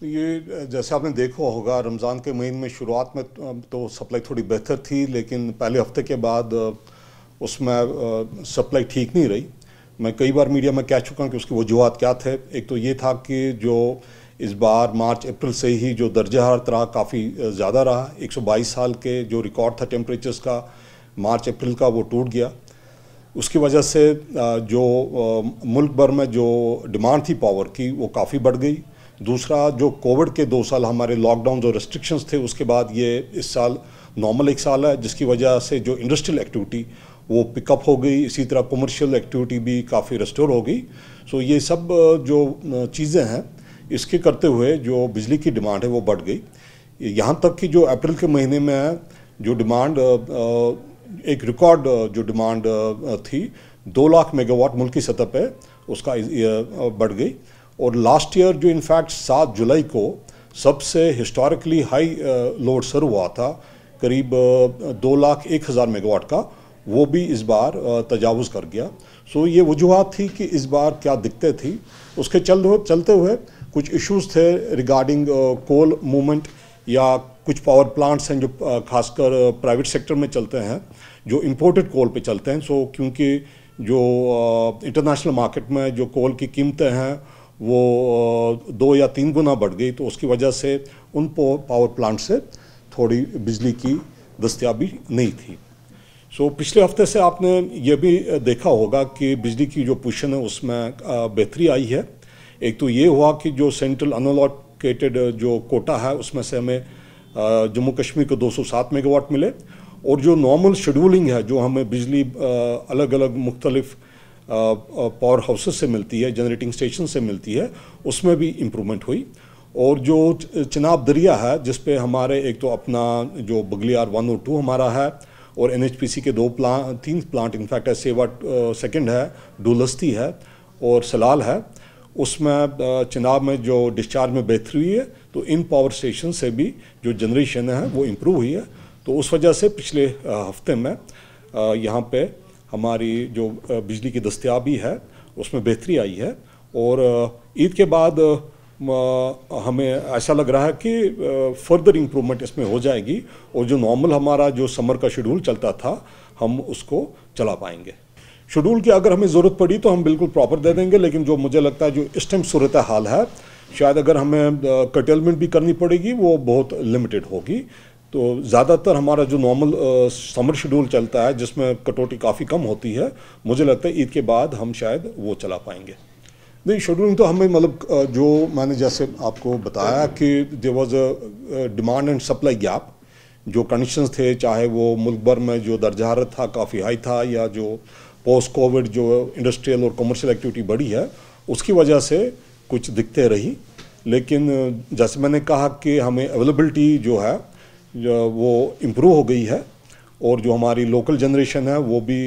तो ये जैसे आपने देखा होगा रमज़ान के महीने में शुरुआत में तो सप्लाई थोड़ी बेहतर थी लेकिन पहले हफ्ते के बाद उसमें सप्लाई ठीक नहीं रही मैं कई बार मीडिया में कह चुका हूँ कि उसकी वजूहत क्या थे एक तो ये था कि जो इस बार मार्च अप्रैल से ही जो दर्जा हर तरह काफ़ी ज़्यादा रहा 122 साल के जो रिकॉर्ड था टेम्परेचर्स का मार्च अप्रैल का वो टूट गया उसकी वजह से जो मुल्क भर में जो डिमांड थी पावर की वो काफ़ी बढ़ गई दूसरा जो कोविड के दो साल हमारे लॉकडाउन जो रेस्ट्रिक्शंस थे उसके बाद ये इस साल नॉर्मल एक साल है जिसकी वजह से जो इंडस्ट्रियल एक्टिविटी वो पिकअप हो गई इसी तरह कमर्शियल एक्टिविटी भी काफ़ी रेस्टोर हो गई सो ये सब जो चीज़ें हैं इसके करते हुए जो बिजली की डिमांड है वो बढ़ गई यहाँ तक कि जो अप्रैल के महीने में है जो डिमांड एक रिकॉर्ड जो डिमांड थी दो लाख मेगावाट मुल्की सतह पे उसका बढ़ गई और लास्ट ईयर जो इनफैक्ट सात जुलाई को सबसे हिस्टोरिकली हाई लोड सर हुआ था करीब uh, दो लाख एक हज़ार मेगावाट का वो भी इस बार uh, तजावज़ कर गया सो ये वजूहत थी कि इस बार क्या दिक्कतें थी उसके चल चलते हुए कुछ इश्यूज थे रिगार्डिंग कोल मूवमेंट या कुछ पावर प्लांट्स हैं जो uh, खासकर प्राइवेट सेक्टर में चलते हैं जो इम्पोर्टेड कोल पे चलते हैं सो क्योंकि जो इंटरनेशनल मार्केट में जो कोल की कीमतें हैं वो दो या तीन गुना बढ़ गई तो उसकी वजह से उन पावर प्लांट से थोड़ी बिजली की दस्तियाबी नहीं थी सो so, पिछले हफ्ते से आपने ये भी देखा होगा कि बिजली की जो पोजिशन है उसमें बेहतरी आई है एक तो ये हुआ कि जो सेंट्रल अनअलॉकेटेड जो कोटा है उसमें से हमें जम्मू कश्मीर को 207 मेगावाट मिले और जो नॉर्मल शेड्यूलिंग है जो हमें बिजली अलग अलग मुख्तलिफ़ पावर हाउसेस से मिलती है जनरेटिंग स्टेशन से मिलती है उसमें भी इम्प्रूवमेंट हुई और जो चिनाब दरिया है जिस पे हमारे एक तो अपना जो आर वन और टू हमारा है और एन के दो प्लांट तीन प्लांट इनफैक्ट है सेवा सेकेंड है डुलस्ती है और सलाल है उसमें चिनाब में जो डिस्चार्ज में बेहतरी हुई है तो इन पावर स्टेशन से भी जो जनरेशन है वो इम्प्रूव हुई है तो उस वजह से पिछले हफ्ते में यहाँ पे हमारी जो बिजली की दस्तियाबी है उसमें बेहतरी आई है और ईद के बाद हमें ऐसा लग रहा है कि फर्दर इम्प्रूवमेंट इसमें हो जाएगी और जो नॉर्मल हमारा जो समर का शेड्यूल चलता था हम उसको चला पाएंगे शेड्यूल की अगर हमें ज़रूरत पड़ी तो हम बिल्कुल प्रॉपर दे देंगे लेकिन जो मुझे लगता है जो इस टाइम सूरत हाल है शायद अगर हमें कटेलमेंट भी करनी पड़ेगी वो बहुत लिमिटेड होगी तो ज़्यादातर हमारा जो नॉर्मल समर शेड्यूल चलता है जिसमें कटौती काफ़ी कम होती है मुझे लगता है ईद के बाद हम शायद वो चला पाएंगे नहीं शेड्यूलिंग तो हमें मतलब जो मैंने जैसे आपको बताया कि there was a demand and supply gap जो कंडीशंस थे चाहे वो मुल्क भर में जो हारत था काफ़ी हाई था या जो पोस्ट कोविड जो इंडस्ट्रियल और कमर्शियल एक्टिविटी बढ़ी है उसकी वजह से कुछ दिखते रही लेकिन जैसे मैंने कहा कि हमें अवेलेबिलिटी जो है वो इम्प्रूव हो गई है और जो हमारी लोकल जनरेशन है वो भी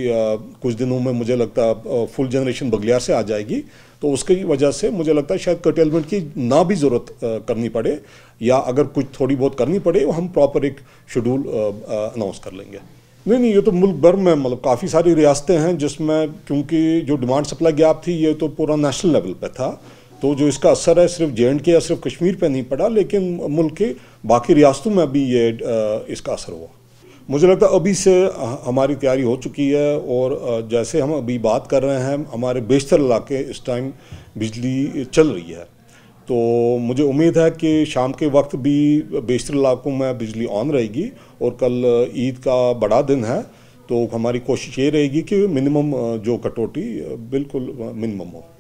कुछ दिनों में मुझे लगता है फुल जनरेशन बगलियार से आ जाएगी तो उसकी वजह से मुझे लगता है शायद कटेलमेंट की ना भी ज़रूरत करनी पड़े या अगर कुछ थोड़ी बहुत करनी पड़े हम प्रॉपर एक शेड्यूल अनाउंस कर लेंगे नहीं नहीं ये तो मुल्क भर में मतलब काफ़ी सारी रियासतें हैं जिसमें क्योंकि जो डिमांड सप्लाई गैप थी ये तो पूरा नेशनल लेवल पर था तो जो इसका असर है सिर्फ जे एंड के या सिर्फ कश्मीर पे नहीं पड़ा लेकिन मुल्क के बाकी रियासतों में भी ये इसका असर हुआ मुझे लगता है अभी से हमारी तैयारी हो चुकी है और जैसे हम अभी बात कर रहे हैं हमारे बेशतर इलाके इस टाइम बिजली चल रही है तो मुझे उम्मीद है कि शाम के वक्त भी बेशतर इलाकों में बिजली ऑन रहेगी और कल ईद का बड़ा दिन है तो हमारी कोशिश ये रहेगी कि मिनिमम जो कटौती बिल्कुल मिनिमम हो